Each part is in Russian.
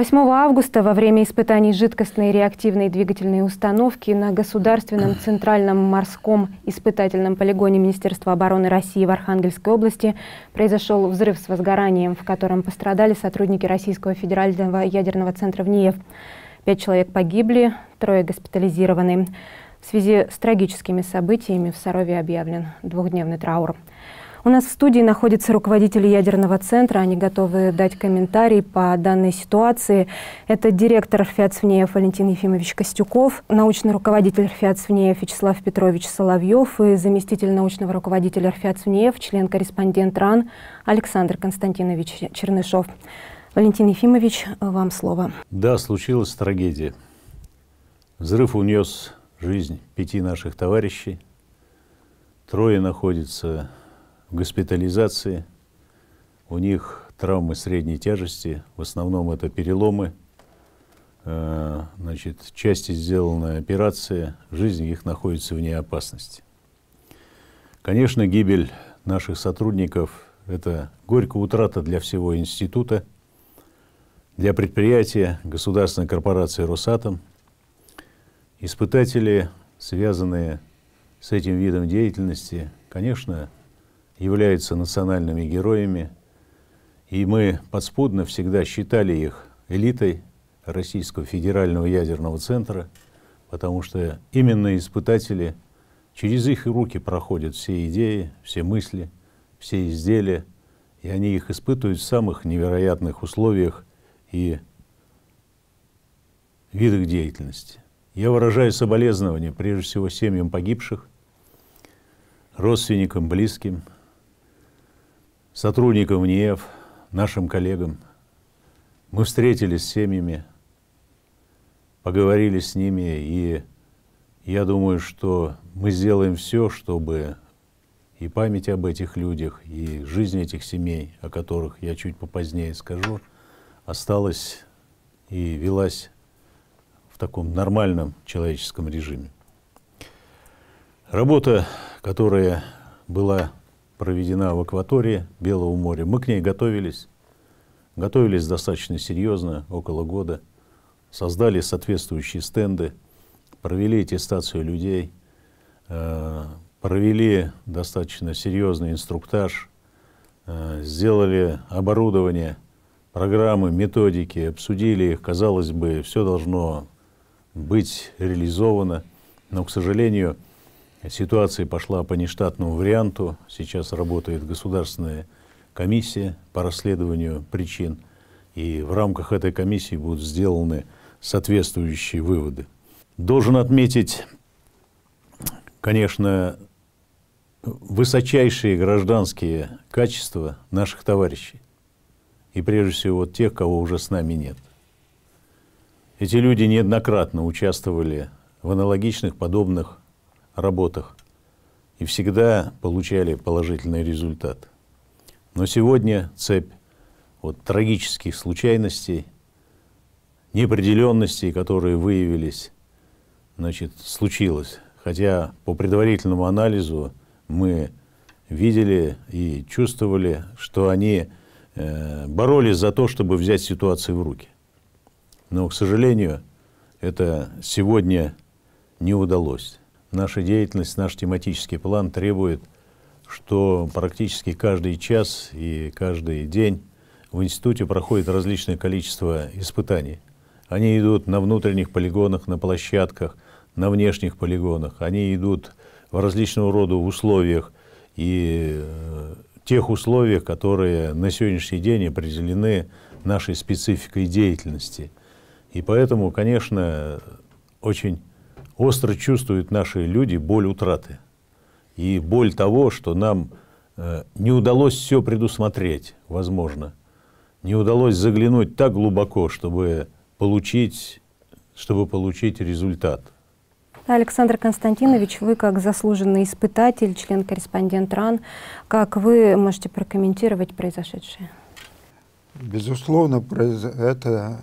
8 августа во время испытаний жидкостной реактивной двигательной установки на Государственном центральном морском испытательном полигоне Министерства обороны России в Архангельской области произошел взрыв с возгоранием, в котором пострадали сотрудники Российского федерального ядерного центра в НИЕФ. Пять человек погибли, трое госпитализированы. В связи с трагическими событиями в Сарове объявлен двухдневный траур. У нас в студии находятся руководители ядерного центра. Они готовы дать комментарий по данной ситуации. Это директор РФИАЦВНЕЕФ Валентин Ефимович Костюков, научный руководитель РФИАЦВНЕЕФ Вячеслав Петрович Соловьев и заместитель научного руководителя РФИАЦВНЕЕФ, член-корреспондент РАН Александр Константинович Чернышов. Валентин Ефимович, вам слово. Да, случилась трагедия. Взрыв унес жизнь пяти наших товарищей. Трое находятся в госпитализации, у них травмы средней тяжести, в основном это переломы, э, значит, части сделана операция, жизнь их находится вне опасности. Конечно, гибель наших сотрудников – это горькая утрата для всего института, для предприятия государственной корпорации «Росатом». Испытатели, связанные с этим видом деятельности, конечно, являются национальными героями, и мы подспудно всегда считали их элитой Российского федерального ядерного центра, потому что именно испытатели, через их руки проходят все идеи, все мысли, все изделия, и они их испытывают в самых невероятных условиях и видах деятельности. Я выражаю соболезнования прежде всего семьям погибших, родственникам, близким – сотрудникам НИЭФ, нашим коллегам. Мы встретились с семьями, поговорили с ними, и я думаю, что мы сделаем все, чтобы и память об этих людях, и жизнь этих семей, о которых я чуть попозднее скажу, осталась и велась в таком нормальном человеческом режиме. Работа, которая была проведена в акватории Белого моря. Мы к ней готовились, готовились достаточно серьезно, около года. Создали соответствующие стенды, провели аттестацию людей, э, провели достаточно серьезный инструктаж, э, сделали оборудование, программы, методики, обсудили их. Казалось бы, все должно быть реализовано, но, к сожалению, Ситуация пошла по нештатному варианту. Сейчас работает государственная комиссия по расследованию причин. И в рамках этой комиссии будут сделаны соответствующие выводы. Должен отметить, конечно, высочайшие гражданские качества наших товарищей. И прежде всего вот тех, кого уже с нами нет. Эти люди неоднократно участвовали в аналогичных подобных работах и всегда получали положительный результат. Но сегодня цепь вот трагических случайностей, неопределенностей, которые выявились, значит, случилось. Хотя по предварительному анализу мы видели и чувствовали, что они э, боролись за то, чтобы взять ситуацию в руки. Но, к сожалению, это сегодня не удалось наша деятельность, наш тематический план требует, что практически каждый час и каждый день в институте проходит различное количество испытаний. Они идут на внутренних полигонах, на площадках, на внешних полигонах. Они идут в различного рода условиях и э, тех условиях, которые на сегодняшний день определены нашей спецификой деятельности. И поэтому, конечно, очень остро чувствуют наши люди боль утраты и боль того, что нам э, не удалось все предусмотреть, возможно, не удалось заглянуть так глубоко, чтобы получить, чтобы получить результат. Александр Константинович, вы как заслуженный испытатель, член-корреспондент РАН, как вы можете прокомментировать произошедшее? Безусловно, это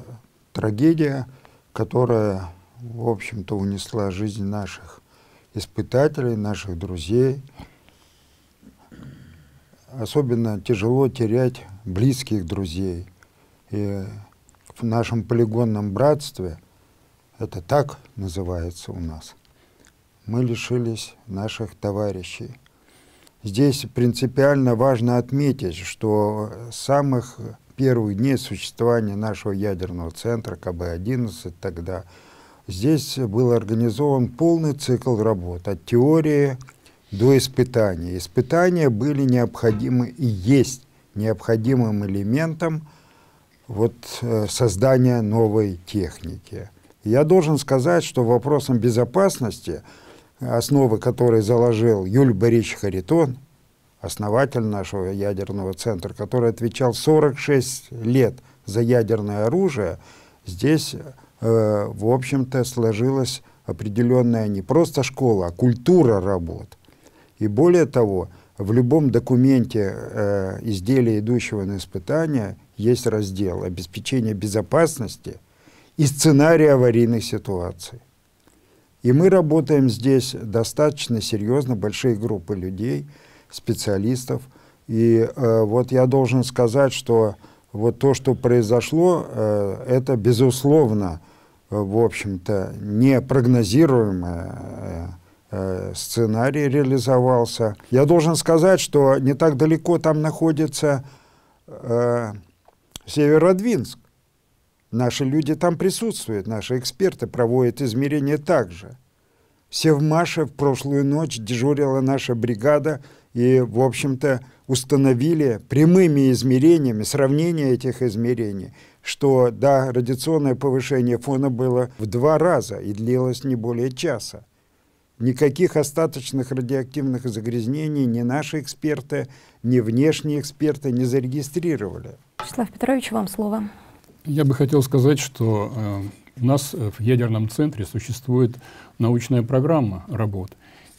трагедия, которая в общем-то, унесла жизнь наших испытателей, наших друзей. Особенно тяжело терять близких друзей. И в нашем полигонном братстве, это так называется у нас, мы лишились наших товарищей. Здесь принципиально важно отметить, что с самых первых дней существования нашего ядерного центра КБ-11 тогда – Здесь был организован полный цикл работ от теории до испытания. Испытания были необходимы и есть необходимым элементом вот, э, создания новой техники. Я должен сказать, что вопросом безопасности, основы которой заложил Юль Борисович Харитон, основатель нашего ядерного центра, который отвечал 46 лет за ядерное оружие, здесь Э, в общем-то, сложилась определенная не просто школа, а культура работ. И более того, в любом документе э, изделия, идущего на испытания, есть раздел обеспечения безопасности и сценарий аварийных ситуаций. И мы работаем здесь достаточно серьезно, большие группы людей, специалистов. И э, вот я должен сказать, что вот то, что произошло, э, это, безусловно, э, в общем-то, непрогнозируемое э, сценарий реализовался. Я должен сказать, что не так далеко там находится э, Северодвинск. Наши люди там присутствуют, наши эксперты проводят измерения также. Все в Маше в прошлую ночь дежурила наша бригада и, в общем-то, установили прямыми измерениями, сравнение этих измерений, что, да, радиационное повышение фона было в два раза и длилось не более часа. Никаких остаточных радиоактивных загрязнений ни наши эксперты, ни внешние эксперты не зарегистрировали. Вячеслав Петрович, вам слово. Я бы хотел сказать, что э, у нас э, в ядерном центре существует научная программа работ.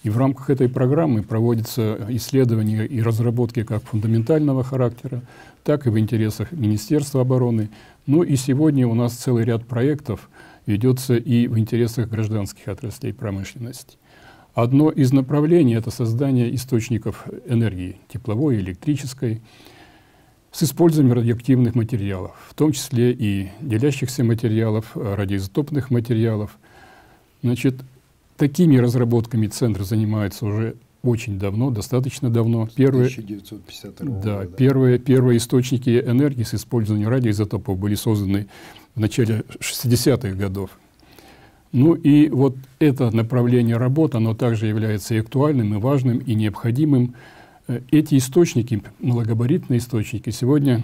И в рамках этой программы проводятся исследования и разработки как фундаментального характера, так и в интересах Министерства обороны. Ну и сегодня у нас целый ряд проектов ведется и в интересах гражданских отраслей промышленности. Одно из направлений — это создание источников энергии, тепловой, электрической, электрической с использованием радиоактивных материалов, в том числе и делящихся материалов, э, радиоизотопных материалов. Значит, такими разработками центр занимается уже очень давно, достаточно давно. Первые, 1952 да, Первые, первые источники энергии с использованием радиоизотопов были созданы в начале 60-х годов. Ну и вот это направление работы, оно также является и актуальным, и важным, и необходимым, Э, эти источники, малогабаритные источники, сегодня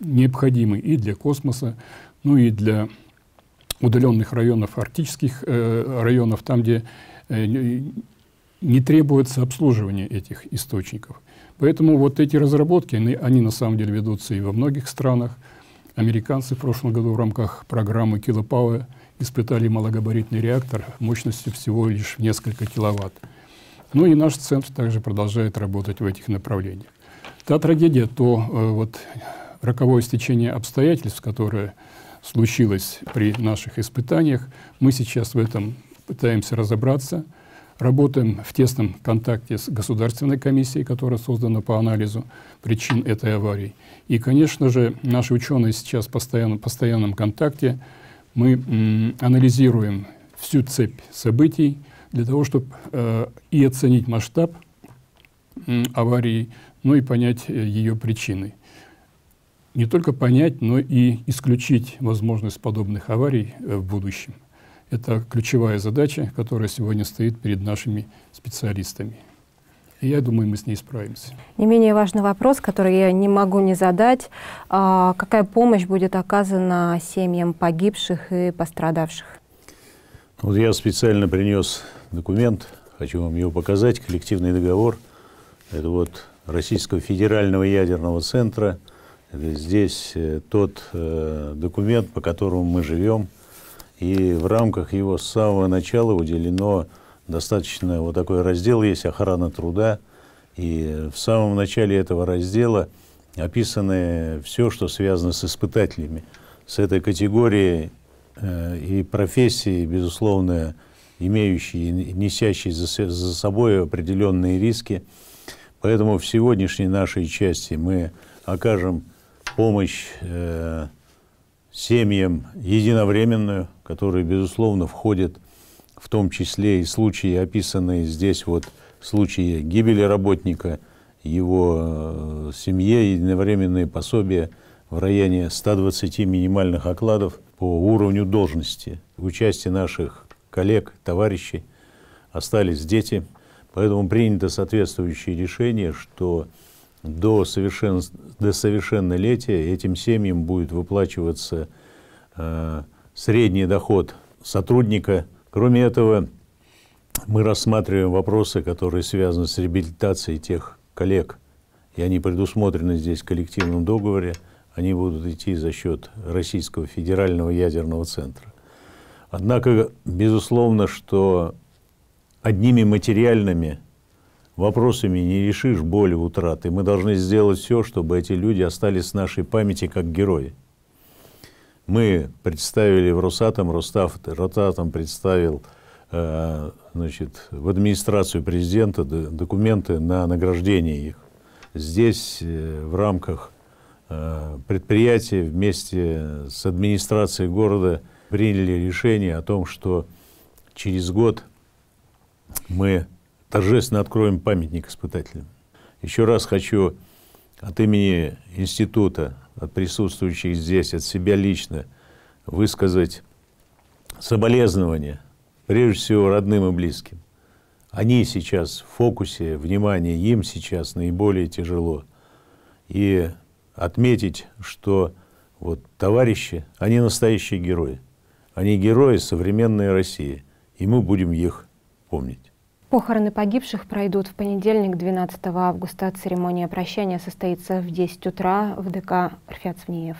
необходимы и для космоса, ну и для удаленных районов, арктических э, районов, там, где э, не требуется обслуживание этих источников. Поэтому вот эти разработки, они, они на самом деле ведутся и во многих странах. Американцы в прошлом году в рамках программы «Килопауэ» испытали малогабаритный реактор мощностью всего лишь в несколько киловатт. Ну и наш центр также продолжает работать в этих направлениях. Та трагедия, то э, вот роковое стечение обстоятельств, которое случилось при наших испытаниях, мы сейчас в этом пытаемся разобраться, работаем в тесном контакте с государственной комиссией, которая создана по анализу причин этой аварии. И, конечно же, наши ученые сейчас в постоянном, постоянном контакте. Мы анализируем всю цепь событий, для того, чтобы э, и оценить масштаб э, аварии, ну и понять э, ее причины. Не только понять, но и исключить возможность подобных аварий э, в будущем. Это ключевая задача, которая сегодня стоит перед нашими специалистами. И я думаю, мы с ней справимся. Не менее важный вопрос, который я не могу не задать. А, какая помощь будет оказана семьям погибших и пострадавших? Вот я специально принес документ, хочу вам его показать, коллективный договор. Это вот Российского федерального ядерного центра. Это здесь э, тот э, документ, по которому мы живем. И в рамках его с самого начала уделено достаточно, вот такой раздел есть, охрана труда. И в самом начале этого раздела описаны все, что связано с испытателями. С этой категорией Э, и профессии, безусловно, имеющие, несящие за собой определенные риски. Поэтому в сегодняшней нашей части мы окажем помощь э, семьям единовременную, которые, безусловно, входят в том числе и случаи, описанные здесь, вот случаи гибели работника, его э, семье, единовременные пособия в районе 120 минимальных окладов – по уровню должности. участие наших коллег, товарищей остались дети. Поэтому принято соответствующее решение, что до, совершен... до совершеннолетия этим семьям будет выплачиваться э, средний доход сотрудника. Кроме этого, мы рассматриваем вопросы, которые связаны с реабилитацией тех коллег, и они предусмотрены здесь в коллективном договоре – они будут идти за счет Российского федерального ядерного центра. Однако, безусловно, что одними материальными вопросами не решишь боли утраты. Мы должны сделать все, чтобы эти люди остались в нашей памяти как герои. Мы представили в Росатом, Ростав, Ротатом представил э, значит, в администрацию президента документы на награждение их. Здесь э, в рамках Э, предприятие вместе с администрацией города приняли решение о том, что через год мы торжественно откроем памятник испытателям. Еще раз хочу от имени института, от присутствующих здесь, от себя лично высказать соболезнования, прежде всего, родным и близким. Они сейчас в фокусе внимания, им сейчас наиболее тяжело. И отметить, что вот товарищи, они настоящие герои. Они герои современной России, и мы будем их помнить. Похороны погибших пройдут в понедельник, 12 августа. Церемония прощания состоится в 10 утра в ДК «Рфят Свниев».